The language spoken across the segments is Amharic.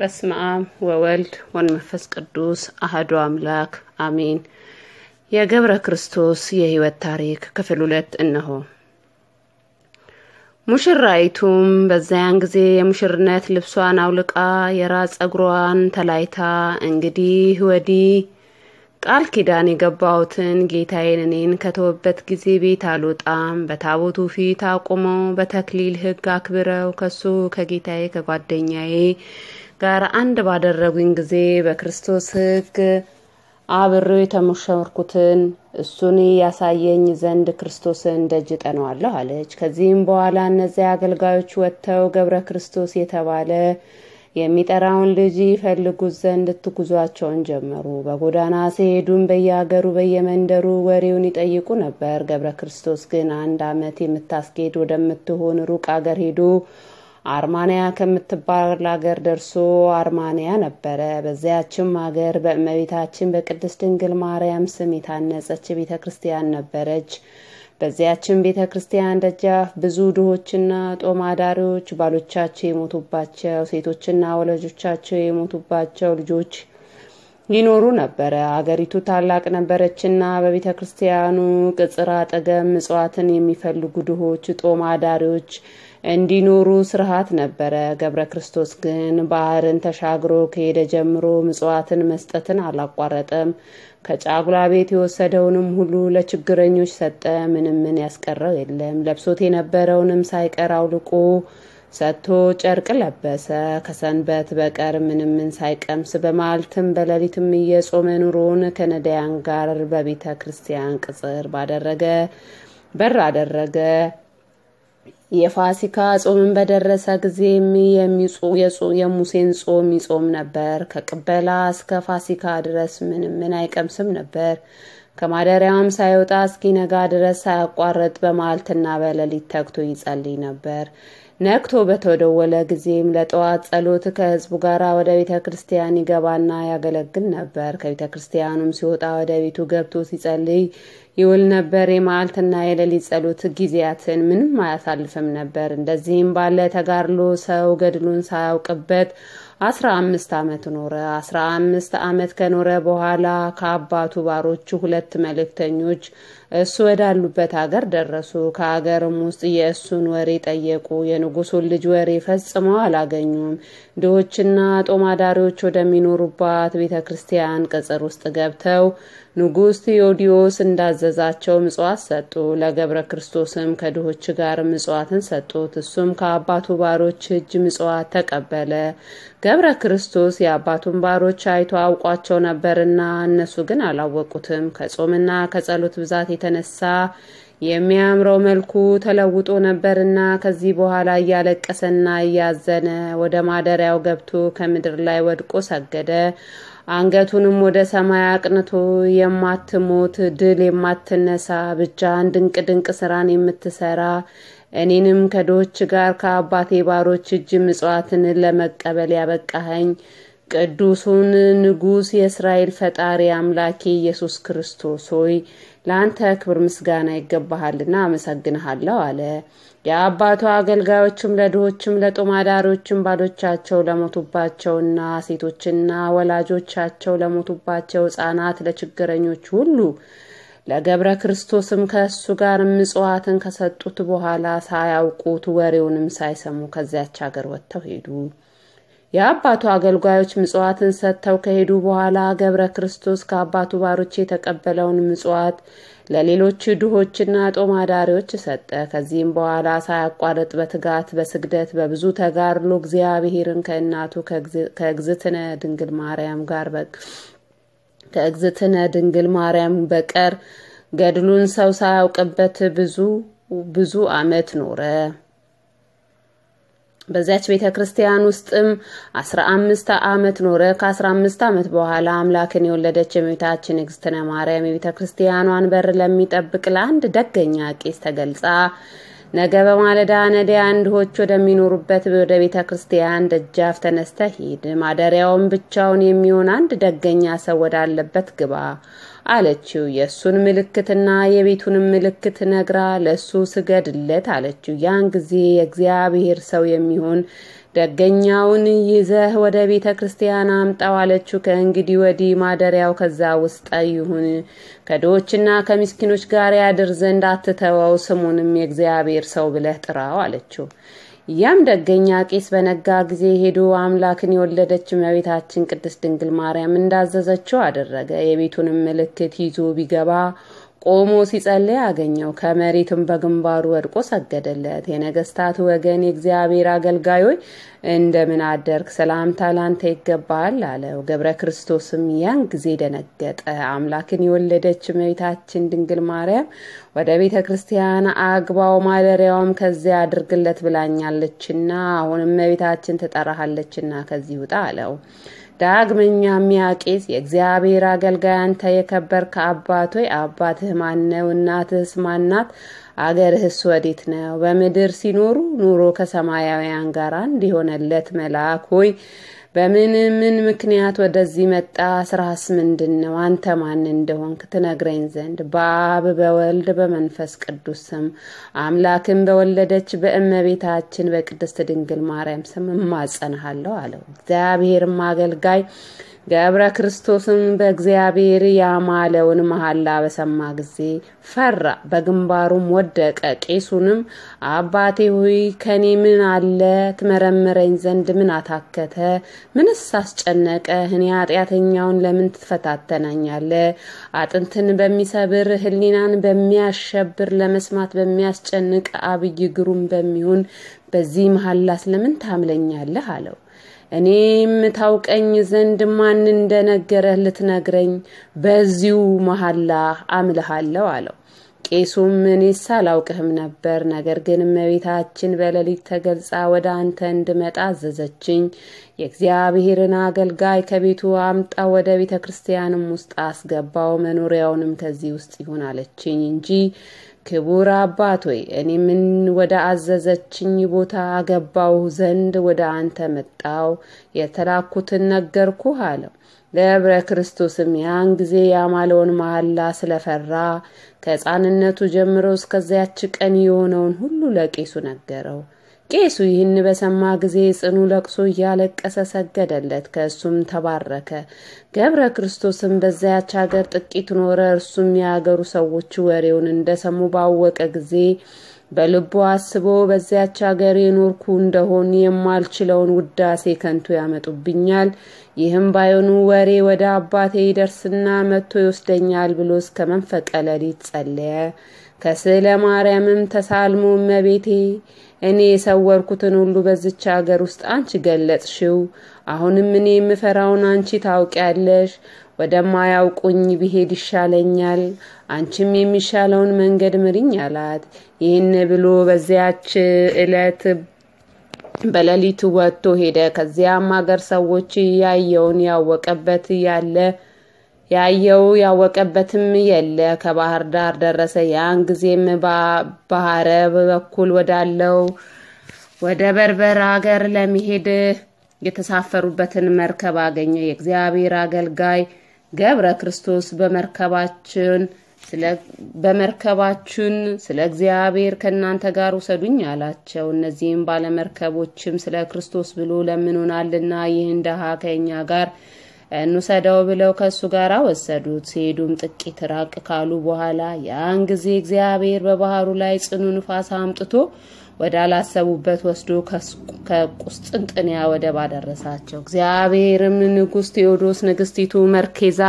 በስመ አብ ወወልድ ወመንፈስ ቅዱስ አህዶ አምላክ አሚን የገብረ ክርስቶስ የሕይወት ታሪክ ክፍል ሁለት እነሆ። ሙሽራይቱም በዚያን ጊዜ የሙሽርነት ልብሷን አውልቃ የራስ ጸጉሯን ተላይታ እንግዲህ ወዲህ ቃል ኪዳን የገባሁትን ጌታዬን እኔን ከተወበት ጊዜ ቤት አልወጣም፣ በታቦቱ ፊት አቁመው በተክሊል ሕግ አክብረው ከሱ ከጌታዬ ከጓደኛዬ ጋር አንድ ባደረጉኝ ጊዜ በክርስቶስ ህግ አብሬው የተሞሸርኩትን እሱን ያሳየኝ ዘንድ ክርስቶስን ደጅ ጠነዋለሁ አለች። ከዚህም በኋላ እነዚያ አገልጋዮች ወጥተው ገብረ ክርስቶስ የተባለ የሚጠራውን ልጅ ይፈልጉት ዘንድ ትጉዟቸውን ጀመሩ። በጎዳና ሲሄዱም በየአገሩ በየመንደሩ ወሬውን ይጠይቁ ነበር። ገብረ ክርስቶስ ግን አንድ ዓመት የምታስኬድ ወደምትሆን ሩቅ አገር ሄዶ አርማንያ ከምትባል ሀገር ደርሶ አርማንያ ነበረ። በዚያችም ሀገር በእመቤታችን በቅድስት ድንግል ማርያም ስም የታነጸች ቤተ ክርስቲያን ነበረች። በዚያችን ቤተ ክርስቲያን ደጃፍ ብዙ ድሆችና ጦም አዳሪዎች፣ ባሎቻቸው የሞቱባቸው፣ ሴቶችና ወላጆቻቸው የሞቱባቸው ልጆች ይኖሩ ነበረ። አገሪቱ ታላቅ ነበረችና በቤተ ክርስቲያኑ ቅጽር አጠገብ ምጽዋትን የሚፈልጉ ድሆች፣ ጦም አዳሪዎች እንዲኖሩ ስርሃት ነበረ። ገብረ ክርስቶስ ግን ባህርን ተሻግሮ ከሄደ ጀምሮ ምጽዋትን መስጠትን አላቋረጠም። ከጫጉላ ቤት የወሰደውንም ሁሉ ለችግረኞች ሰጠ። ምንም ምን ያስቀረው የለም። ለብሶት የነበረውንም ሳይቀር አውልቆ ሰጥቶ ጨርቅ ለበሰ። ከሰንበት በቀር ምንም ምን ሳይቀምስ በማልትም በሌሊትም እየጾመ ኑሮን ከነዳያን ጋር በቤተ ክርስቲያን ቅጽር ባደረገ በር አደረገ። የፋሲካ ጾምን በደረሰ ጊዜም የሙሴን ጾም ይጾም ነበር። ከቅበላ እስከ ፋሲካ ድረስ ምንም ምን አይቀምስም ነበር። ከማደሪያውም ሳይወጣ እስኪነጋ ድረስ ሳያቋርጥ በማልትና በሌሊት ተግቶ ይጸልይ ነበር። ነክቶ በተደወለ ጊዜም ለጠዋት ጸሎት ከህዝቡ ጋር ወደ ቤተ ክርስቲያን ይገባና ያገለግል ነበር። ከቤተ ክርስቲያኑም ሲወጣ ወደ ቤቱ ገብቶ ሲጸልይ ይውል ነበር። የመዓልትና የሌሊት ጸሎት ጊዜያትን ምንም አያሳልፍም ነበር። እንደዚህም ባለ ተጋድሎ ሰው ገድሉን ሳያውቅበት አስራ አምስት ዓመት ኖረ። አስራ አምስት ዓመት ከኖረ በኋላ ከአባቱ ባሮቹ ሁለት መልእክተኞች እሱ ወዳሉበት ሀገር ደረሱ። ከሀገርም ውስጥ የእሱን ወሬ ጠየቁ። የንጉሱን ልጅ ወሬ ፈጽመው አላገኙም። ድሆችና ጦማዳሪዎች ወደሚኖሩባት ቤተ ክርስቲያን ቅጽር ውስጥ ገብተው ንጉስ ቴዎዲዮስ እንዳዘዛቸው ምጽዋት ሰጡ። ለገብረ ክርስቶስም ከድሆች ጋር ምጽዋትን ሰጡት። እሱም ከአባቱ ባሮች እጅ ምጽዋት ተቀበለ። ገብረ ክርስቶስ የአባቱን ባሮች አይቶ አውቋቸው ነበርና እነሱ ግን አላወቁትም። ከጾምና ከጸሎት ብዛት የተነሳ የሚያምረው መልኩ ተለውጦ ነበርና ከዚህ በኋላ እያለቀሰና እያዘነ ወደ ማደሪያው ገብቶ ከምድር ላይ ወድቆ ሰገደ። አንገቱንም ወደ ሰማይ አቅንቶ የማትሞት ድል የማትነሳ ብቻን ድንቅ ድንቅ ስራን የምትሰራ እኔንም ከዶች ጋር ከአባቴ ባሮች እጅ ምጽዋትን ለመቀበል ያበቃኸኝ ቅዱሱን ንጉሥ የእስራኤል ፈጣሪ አምላኬ ኢየሱስ ክርስቶስ ሆይ ለአንተ ክብር ምስጋና ይገባሃልና አመሰግንሃለሁ አለ። የአባቱ አገልጋዮችም ለድሆችም ለጦም አዳሪዎችም ባሎቻቸው ለሞቱባቸውና ሴቶችና ወላጆቻቸው ለሞቱባቸው ህጻናት ለችግረኞች ሁሉ ለገብረ ክርስቶስም ከእሱ ጋር ምጽዋትን ከሰጡት በኋላ ሳያውቁት ወሬውንም ሳይሰሙ ከዚያች አገር ወጥተው ሄዱ። የአባቱ አገልጋዮች ምጽዋትን ሰጥተው ከሄዱ በኋላ ገብረ ክርስቶስ ከአባቱ ባሮች የተቀበለውን ምጽዋት ለሌሎች ድሆችና ጦም አዳሪዎች ሰጠ። ከዚህም በኋላ ሳያቋርጥ በትጋት በስግደት በብዙ ተጋድሎ እግዚአብሔርን ከእናቱ ከእግዝትነ ድንግል ማርያም ጋር ከእግዝትነ ድንግል ማርያም በቀር ገድሉን ሰው ሳያውቅበት ብዙ ብዙ ዓመት ኖረ። በዚያች ቤተ ክርስቲያን ውስጥም አስራ አምስት ዓመት ኖረ። ከአስራ አምስት ዓመት በኋላ አምላክን የወለደች የእመቤታችን እግዝእትነ ማርያም የቤተ ክርስቲያኗን በር ለሚጠብቅ ለአንድ ደገኛ ቄስ ተገልጻ ነገ በማለዳ ነዳያን ድሆች ወደሚኖሩበት ወደ ቤተ ክርስቲያን ደጃፍ ተነስተ ሂድ፣ ማደሪያውን ብቻውን የሚሆን አንድ ደገኛ ሰው ወዳለበት ግባ አለችው። የእሱን ምልክትና የቤቱንም ምልክት ነግራ ለእሱ ስገድለት አለችው። ያን ጊዜ የእግዚአብሔር ሰው የሚሆን ደገኛውን ይዘህ ወደ ቤተ ክርስቲያን አምጣው አለችው። ከእንግዲህ ወዲህ ማደሪያው ከዛ ውስጥ ይሁን፣ ከዶችና ከሚስኪኖች ጋር ያድር ዘንድ አትተወው፣ ስሙንም የእግዚአብሔር ሰው ብለህ ጥራው አለችው። ያም ደገኛ ቄስ በነጋ ጊዜ ሄዶ አምላክን የወለደች መቤታችን ቅድስት ድንግል ማርያም እንዳዘዘችው አደረገ። የቤቱንም ምልክት ይዞ ቢገባ ቆሞ ሲጸልይ አገኘው። ከመሬትም በግንባሩ ወድቆ ሰገደለት። የነገስታት ወገን የእግዚአብሔር አገልጋዮች እንደምን አደርክ? ሰላምታ ላንተ ይገባል አለው። ገብረ ክርስቶስም ያን ጊዜ ደነገጠ። አምላክን የወለደች እመቤታችን ድንግል ማርያም ወደ ቤተ ክርስቲያን አግባው፣ ማደሪያውም ከዚያ አድርግለት ብላኛለችና አሁንም እመቤታችን ትጠራሃለችና ከዚህ ውጣ አለው። ዳግመኛ ሚያቄስ የእግዚአብሔር አገልጋይ አንተ የከበርክ አባቶይ አባትህ ማነው? እናትህስ ማናት? አገርህስ ወዴት ነው? በምድር ሲኖሩ ኑሮ ከሰማያውያን ጋር እንዲሆነለት መልአክ ሆይ በምን ምን ምክንያት ወደዚህ መጣ? ስራስ ምንድን ነው? አንተ ማን እንደሆንክ ትነግረኝ ዘንድ በአብ በወልድ በመንፈስ ቅዱስ ስም አምላክን በወለደች በእመቤታችን በቅድስት ድንግል ማርያም ስም እማጸንሃለሁ አለው። እግዚአብሔርም አገልጋይ ገብረ ክርስቶስም በእግዚአብሔር ያማለውን መሐላ በሰማ ጊዜ ፈራ፣ በግንባሩም ወደቀ። ቄሱንም አባቴ ሆይ ከኔ ምን አለ? ትመረምረኝ ዘንድ ምን አታከተ? ምንስ አስጨነቀ? እኔ ኃጢአተኛውን ለምን ትፈታተናኛለ? አጥንትን በሚሰብር ሕሊናን በሚያሸብር ለመስማት በሚያስጨንቅ አብይ ግሩም በሚሆን በዚህ መሐላ ስለምን ታምለኛለህ? አለው። እኔም ታውቀኝ ዘንድ ማን እንደነገረህ ልትነግረኝ በዚሁ መሐላ አምልሃለሁ አለው። ቄሱም እኔስ አላውቅህም ነበር፣ ነገር ግን እመቤታችን በሌሊት ተገልጻ ወደ አንተ እንድመጣ አዘዘችኝ። የእግዚአብሔርን አገልጋይ ከቤቱ አምጣ፣ ወደ ቤተ ክርስቲያንም ውስጥ አስገባው፣ መኖሪያውንም ከዚህ ውስጥ ይሁን አለችኝ እንጂ ክቡር አባት ሆይ ምን ወደ አዘዘችኝ ቦታ አገባው ዘንድ ወደ አንተ መጣው የተላኩትን ነገርኩህ አለው። ገብረ ክርስቶስም ያን ጊዜ ያማለውን መሐላ ስለፈራ ከሕፃንነቱ ጀምሮ እስከዚያች ቀን የሆነውን ሁሉ ለቄሱ ነገረው። ቄሱ ይህን በሰማ ጊዜ ጽኑ ለቅሶ እያለቀሰ ሰገደለት፣ ከእሱም ተባረከ። ገብረ ክርስቶስም በዚያች ሀገር ጥቂት ኖረ። እርሱም የአገሩ ሰዎች ወሬውን እንደሰሙ ባወቀ ጊዜ በልቡ አስቦ በዚያች አገር የኖርኩ እንደሆን የማልችለውን ውዳሴ ከንቱ ያመጡብኛል፣ ይህም ባይሆኑ ወሬ ወደ አባቴ ይደርስና መጥቶ ይወስደኛል ብሎ እስከ መንፈቀ ሌሊት ጸለየ። ከስዕለ ማርያምም ተሳልሞ እመቤቴ እኔ የሰወርኩትን ሁሉ በዝች አገር ውስጥ አንቺ ገለጽሽው። አሁንም እኔ የምፈራውን አንቺ ታውቂያለሽ። ወደማያውቁኝ ብሄድ ይሻለኛል፣ አንቺም የሚሻለውን መንገድ ምሪኝ አላት። ይህን ብሎ በዚያች እለት በሌሊቱ ወጥቶ ሄደ። ከዚያም አገር ሰዎች ያየውን ያወቀበት ያለ ያየው ያወቀበትም የለ። ከባህር ዳር ደረሰ። ያን ጊዜም ባህረ በኩል ወዳለው ወደ በርበር አገር ለመሄድ የተሳፈሩበትን መርከብ አገኘ። የእግዚአብሔር አገልጋይ ገብረ ክርስቶስ በመርከባችን በመርከባችን ስለ እግዚአብሔር ከእናንተ ጋር ውሰዱኝ አላቸው። እነዚህም ባለመርከቦችም ስለ ክርስቶስ ብሎ ለምኖናልና ይህን ደሃ ከእኛ ጋር እንውሰደው ብለው ከእሱ ጋር ወሰዱት። ሲሄዱም ጥቂት ራቅ ካሉ በኋላ ያን ጊዜ እግዚአብሔር በባህሩ ላይ ጽኑ ንፋስ አምጥቶ ወዳላሰቡበት ወስዶ ከቁስጥንጥንያ ወደብ አደረሳቸው። እግዚአብሔርም ንጉሥ ቴዎድሮስ ንግስቲቱ መርኬዛ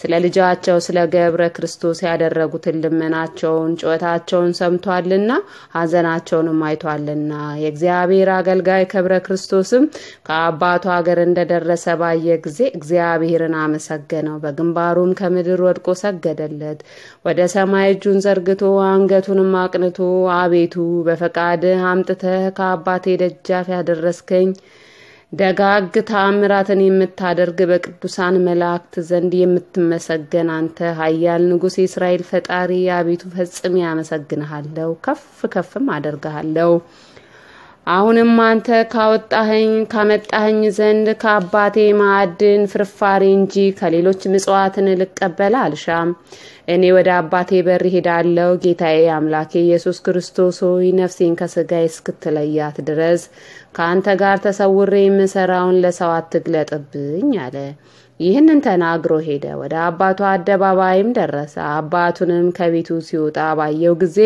ስለ ልጃቸው ስለ ገብረ ክርስቶስ ያደረጉትን ልመናቸውን ጩኸታቸውን ሰምቷልና ሀዘናቸውንም አይቷልና የእግዚአብሔር አገልጋይ ገብረ ክርስቶስም ከአባቱ ሀገር እንደደረሰ ባየ ጊዜ እግዚአብሔርን አመሰገነው። በግንባሩም ከምድር ወድቆ ሰገደለት። ወደ ሰማይ እጁን ዘርግቶ አንገቱንም አቅንቶ አቤቱ በፈቃድህ አምጥተህ ከአባቴ ደጃፍ ያደረስከኝ ደጋግ ተአምራትን የምታደርግ በቅዱሳን መላእክት ዘንድ የምትመሰገን አንተ ኃያል ንጉሥ የእስራኤል ፈጣሪ አቤቱ ፈጽሜ ያመሰግንሃለሁ፣ ከፍ ከፍም አደርግሃለሁ። አሁንም አንተ ካወጣኸኝ ካመጣኸኝ ዘንድ ከአባቴ ማዕድን ፍርፋሪ እንጂ ከሌሎች ምጽዋትን ልቀበል አልሻም። እኔ ወደ አባቴ በር ሄዳለሁ። ጌታዬ አምላኬ ኢየሱስ ክርስቶስ ሆይ ነፍሴን ከሥጋዬ እስክትለያት ድረስ ከአንተ ጋር ተሰውሬ የምሰራውን ለሰው አትግለጥብኝ አለ። ይህንን ተናግሮ ሄደ። ወደ አባቱ አደባባይም ደረሰ። አባቱንም ከቤቱ ሲወጣ ባየው ጊዜ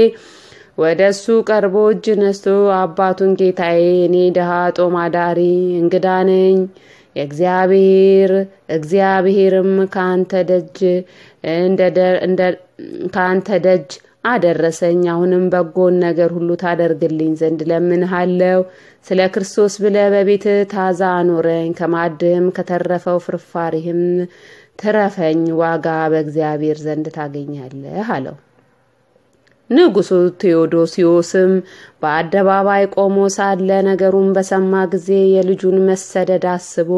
ወደ እሱ ቀርቦ እጅ ነስቶ አባቱን ጌታዬ፣ እኔ ድሃ ጦማዳሪ እንግዳ ነኝ። የእግዚአብሔር እግዚአብሔርም ከአንተ ደጅ አደረሰኝ። አሁንም በጎን ነገር ሁሉ ታደርግልኝ ዘንድ ለምንሃለው። ስለ ክርስቶስ ብለ በቤት ታዛ አኖረኝ። ከማድህም ከተረፈው ፍርፋሪህም ትረፈኝ። ዋጋ በእግዚአብሔር ዘንድ ታገኛለህ አለው። ንጉሱ ቴዎዶሲዎስም በአደባባይ ቆሞ ሳለ ነገሩን በሰማ ጊዜ የልጁን መሰደድ አስቦ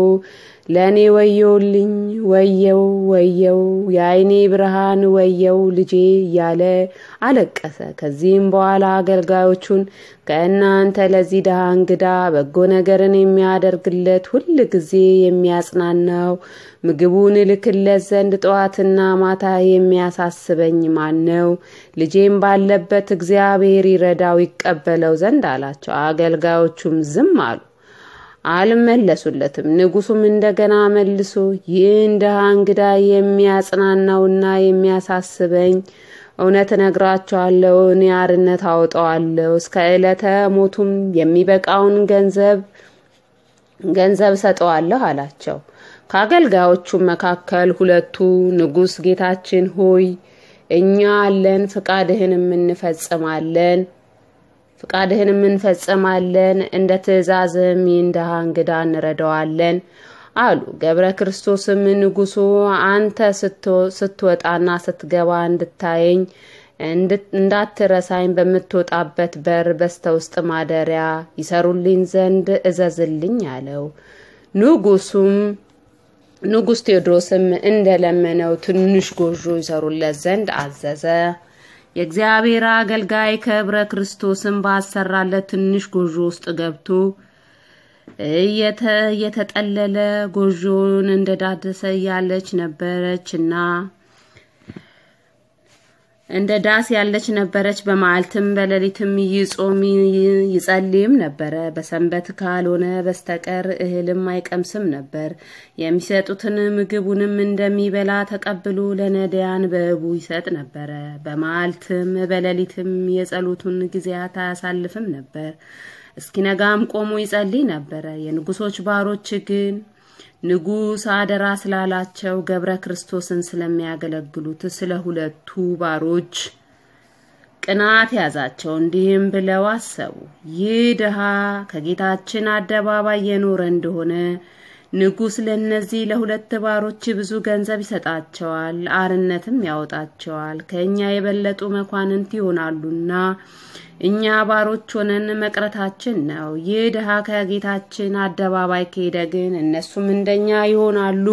ለእኔ ወየውልኝ፣ ወየው፣ ወየው፣ የአይኔ ብርሃን ወየው ልጄ እያለ አለቀሰ። ከዚህም በኋላ አገልጋዮቹን ከእናንተ ለዚህ ድሃ እንግዳ በጎ ነገርን የሚያደርግለት ሁል ጊዜ የሚያጽናናው ምግቡን እልክለት ዘንድ ጠዋትና ማታ የሚያሳስበኝ ማን ነው? ልጄም ባለበት እግዚአብሔር ይረዳው ይቀበለው ዘንድ አላቸው። አገልጋዮቹም ዝም አሉ። አልመለሱለትም። ንጉሱም እንደገና መልሶ ይህን ድሃ እንግዳ የሚያጽናናውና የሚያሳስበኝ እውነት እነግራቸዋለሁ፣ እኔ አርነት አውጠዋለሁ። እስከ ዕለተ ሞቱም የሚበቃውን ገንዘብ ገንዘብ ሰጠዋለሁ አላቸው። ከአገልጋዮቹም መካከል ሁለቱ ንጉሥ ጌታችን ሆይ እኛ አለን፣ ፍቃድህን እንፈጽማለን ፍቃድህንም እንፈጽማለን፣ እንደ ትእዛዝህም ይህን እንግዳ እንረዳዋለን አሉ። ገብረ ክርስቶስም ንጉሱ አንተ ስትወጣና ስትገባ እንድታየኝ እንዳትረሳኝ በምትወጣበት በር በስተ ውስጥ ማደሪያ ይሰሩልኝ ዘንድ እዘዝልኝ አለው። ንጉሱም ንጉስ ቴዎድሮስም እንደለመነው ትንሽ ጎጆ ይሰሩለት ዘንድ አዘዘ። የእግዚአብሔር አገልጋይ ከብረ ክርስቶስን ባሰራለት ትንሽ ጎጆ ውስጥ ገብቶ እየተጠለለ ጎጆውን እንደዳደሰ እያለች ነበረችና እንደ ዳስ ያለች ነበረች። በመዓልትም በሌሊትም ይጾም ይጸልይም ነበረ። በሰንበት ካልሆነ በስተቀር እህልም አይቀምስም ነበር። የሚሰጡትን ምግቡንም እንደሚበላ ተቀብሎ ለነዳያን በእቡ ይሰጥ ነበረ። በመዓልትም በሌሊትም የጸሎቱን ጊዜያት አያሳልፍም ነበር። እስኪነጋም ቆሞ ይጸልይ ነበረ። የንጉሶች ባሮች ግን ንጉሥ አደራ ስላላቸው ገብረ ክርስቶስን ስለሚያገለግሉት ስለ ሁለቱ ባሮች ቅናት ያዛቸው። እንዲህም ብለው አሰቡ፣ ይህ ድሃ ከጌታችን አደባባይ የኖረ እንደሆነ ንጉሥ ለእነዚህ ለሁለት ባሮች ብዙ ገንዘብ ይሰጣቸዋል፣ አርነትም ያወጣቸዋል። ከእኛ የበለጡ መኳንንት ይሆናሉና እኛ ባሮች ሆነን መቅረታችን ነው። ይህ ድሃ ከጌታችን አደባባይ ከሄደ ግን እነሱም እንደኛ ይሆናሉ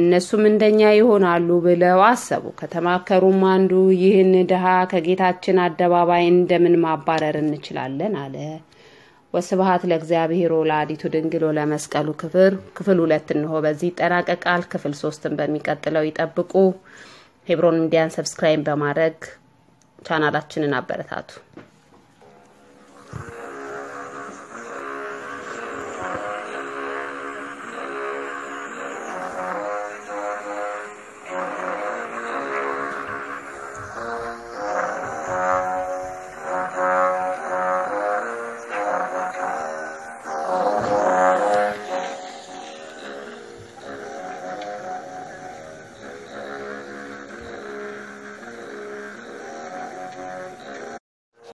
እነሱም እንደኛ ይሆናሉ ብለው አሰቡ። ከተማከሩም አንዱ ይህን ድሃ ከጌታችን አደባባይ እንደምን ማባረር እንችላለን አለ። ወስብሐት ለእግዚአብሔር ወለወላዲቱ ድንግል ወለመስቀሉ። ክፍል ክፍል ሁለት እንሆ በዚህ ይጠናቀቃል። ክፍል ሶስትን በሚቀጥለው ይጠብቁ። ሄብሮን ሚዲያን ሰብስክራይብ በማድረግ ቻናላችንን አበረታቱ።